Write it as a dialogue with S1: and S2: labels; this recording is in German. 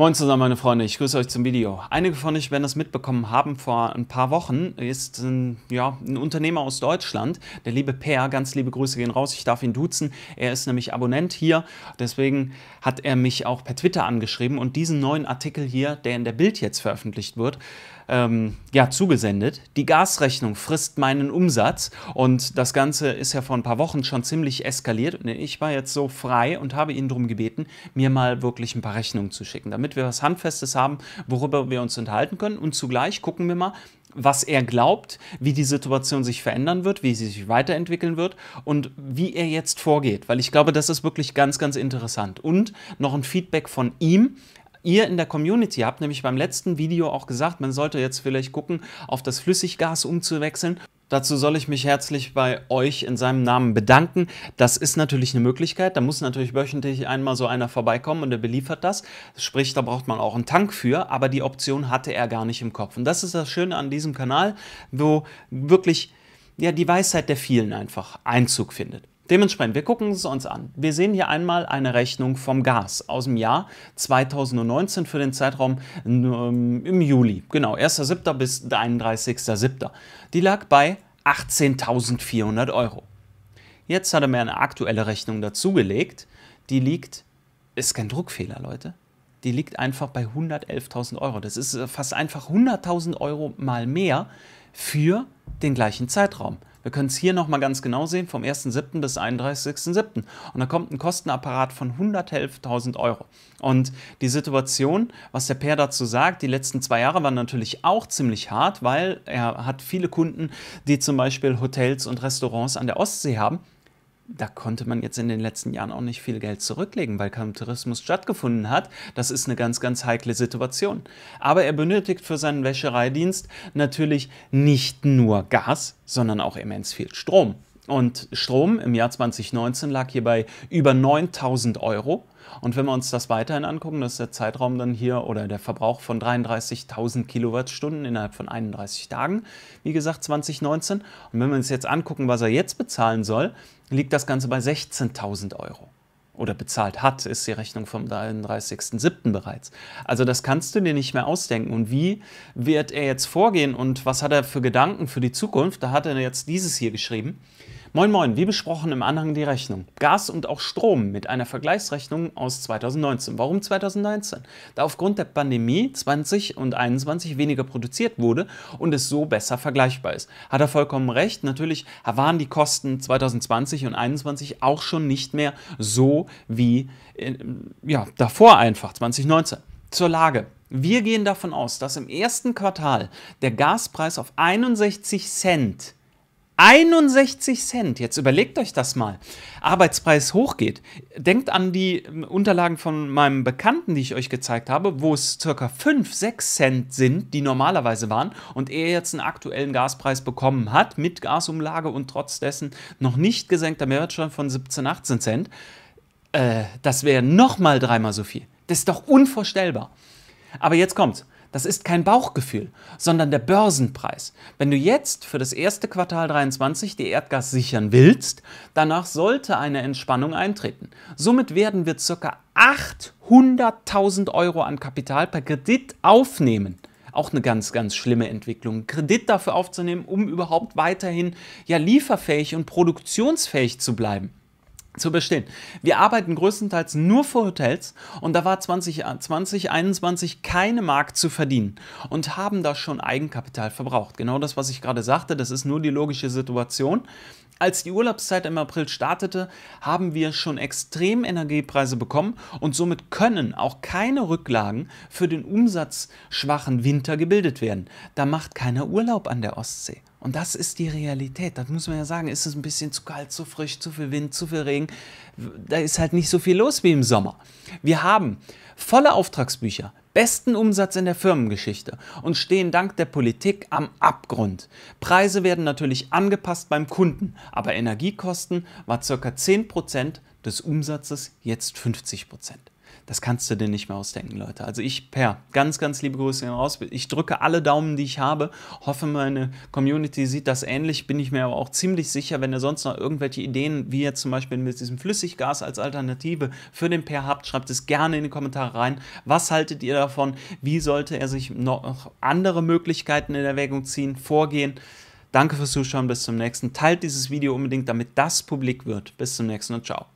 S1: Moin zusammen, meine Freunde, ich grüße euch zum Video. Einige von euch werden das mitbekommen haben, vor ein paar Wochen ist ein, ja, ein Unternehmer aus Deutschland, der liebe Per, ganz liebe Grüße gehen raus, ich darf ihn duzen, er ist nämlich Abonnent hier, deswegen hat er mich auch per Twitter angeschrieben und diesen neuen Artikel hier, der in der Bild jetzt veröffentlicht wird, ähm, ja, zugesendet. Die Gasrechnung frisst meinen Umsatz und das Ganze ist ja vor ein paar Wochen schon ziemlich eskaliert. Ich war jetzt so frei und habe ihn darum gebeten, mir mal wirklich ein paar Rechnungen zu schicken, damit wir was Handfestes haben, worüber wir uns unterhalten können und zugleich gucken wir mal, was er glaubt, wie die Situation sich verändern wird, wie sie sich weiterentwickeln wird und wie er jetzt vorgeht, weil ich glaube, das ist wirklich ganz, ganz interessant. Und noch ein Feedback von ihm, ihr in der Community habt nämlich beim letzten Video auch gesagt, man sollte jetzt vielleicht gucken, auf das Flüssiggas umzuwechseln. Dazu soll ich mich herzlich bei euch in seinem Namen bedanken. Das ist natürlich eine Möglichkeit. Da muss natürlich wöchentlich einmal so einer vorbeikommen und der beliefert das. Sprich, da braucht man auch einen Tank für, aber die Option hatte er gar nicht im Kopf. Und das ist das Schöne an diesem Kanal, wo wirklich ja, die Weisheit der vielen einfach Einzug findet. Dementsprechend, wir gucken es uns an. Wir sehen hier einmal eine Rechnung vom Gas aus dem Jahr 2019 für den Zeitraum ähm, im Juli. Genau, 1.7. bis 31.7. Die lag bei 18.400 Euro. Jetzt hat er mir eine aktuelle Rechnung dazugelegt. Die liegt, ist kein Druckfehler, Leute. Die liegt einfach bei 111.000 Euro. Das ist äh, fast einfach 100.000 Euro mal mehr für den gleichen Zeitraum. Wir können es hier nochmal ganz genau sehen, vom 1.7. bis 31.7. Und da kommt ein Kostenapparat von 111.000 Euro. Und die Situation, was der Pair dazu sagt, die letzten zwei Jahre waren natürlich auch ziemlich hart, weil er hat viele Kunden, die zum Beispiel Hotels und Restaurants an der Ostsee haben da konnte man jetzt in den letzten Jahren auch nicht viel Geld zurücklegen, weil kaum Tourismus stattgefunden hat. Das ist eine ganz, ganz heikle Situation. Aber er benötigt für seinen Wäschereidienst natürlich nicht nur Gas, sondern auch immens viel Strom. Und Strom im Jahr 2019 lag hier bei über 9000 Euro. Und wenn wir uns das weiterhin angucken, das ist der Zeitraum dann hier oder der Verbrauch von 33.000 Kilowattstunden innerhalb von 31 Tagen, wie gesagt 2019. Und wenn wir uns jetzt angucken, was er jetzt bezahlen soll, liegt das Ganze bei 16.000 Euro oder bezahlt hat, ist die Rechnung vom 31.07. bereits. Also das kannst du dir nicht mehr ausdenken. Und wie wird er jetzt vorgehen und was hat er für Gedanken für die Zukunft? Da hat er jetzt dieses hier geschrieben. Moin Moin, wie besprochen im Anhang die Rechnung. Gas und auch Strom mit einer Vergleichsrechnung aus 2019. Warum 2019? Da aufgrund der Pandemie 20 und 21 weniger produziert wurde und es so besser vergleichbar ist. Hat er vollkommen recht. Natürlich waren die Kosten 2020 und 2021 auch schon nicht mehr so wie äh, ja, davor einfach, 2019. Zur Lage. Wir gehen davon aus, dass im ersten Quartal der Gaspreis auf 61 Cent 61 Cent. Jetzt überlegt euch das mal. Arbeitspreis hochgeht. Denkt an die ähm, Unterlagen von meinem Bekannten, die ich euch gezeigt habe, wo es circa 5, 6 Cent sind, die normalerweise waren und er jetzt einen aktuellen Gaspreis bekommen hat mit Gasumlage und trotz dessen noch nicht gesenkter Mehrwertsteuer von 17, 18 Cent. Äh, das wäre nochmal dreimal so viel. Das ist doch unvorstellbar. Aber jetzt kommt's. Das ist kein Bauchgefühl, sondern der Börsenpreis. Wenn du jetzt für das erste Quartal 23 die Erdgas sichern willst, danach sollte eine Entspannung eintreten. Somit werden wir ca. 800.000 Euro an Kapital per Kredit aufnehmen auch eine ganz, ganz schlimme Entwicklung. Kredit dafür aufzunehmen, um überhaupt weiterhin ja lieferfähig und produktionsfähig zu bleiben zu bestehen. Wir arbeiten größtenteils nur für Hotels und da war 2020, 2021 äh, keine Markt zu verdienen und haben da schon Eigenkapital verbraucht. Genau das, was ich gerade sagte, das ist nur die logische Situation. Als die Urlaubszeit im April startete, haben wir schon extrem Energiepreise bekommen und somit können auch keine Rücklagen für den umsatzschwachen Winter gebildet werden. Da macht keiner Urlaub an der Ostsee. Und das ist die Realität. Das muss man ja sagen. Ist es ein bisschen zu kalt, zu frisch, zu viel Wind, zu viel Regen? Da ist halt nicht so viel los wie im Sommer. Wir haben volle Auftragsbücher, besten Umsatz in der Firmengeschichte und stehen dank der Politik am Abgrund. Preise werden natürlich angepasst beim Kunden, aber Energiekosten war ca. 10% des Umsatzes, jetzt 50% das kannst du dir nicht mehr ausdenken, Leute. Also ich, Per, ganz, ganz liebe Grüße raus. Ich drücke alle Daumen, die ich habe. Hoffe, meine Community sieht das ähnlich. Bin ich mir aber auch ziemlich sicher, wenn ihr sonst noch irgendwelche Ideen, wie ihr zum Beispiel mit diesem Flüssiggas als Alternative für den Per habt, schreibt es gerne in die Kommentare rein. Was haltet ihr davon? Wie sollte er sich noch andere Möglichkeiten in Erwägung ziehen, vorgehen? Danke fürs Zuschauen, bis zum nächsten. Teilt dieses Video unbedingt, damit das publik wird. Bis zum nächsten und ciao.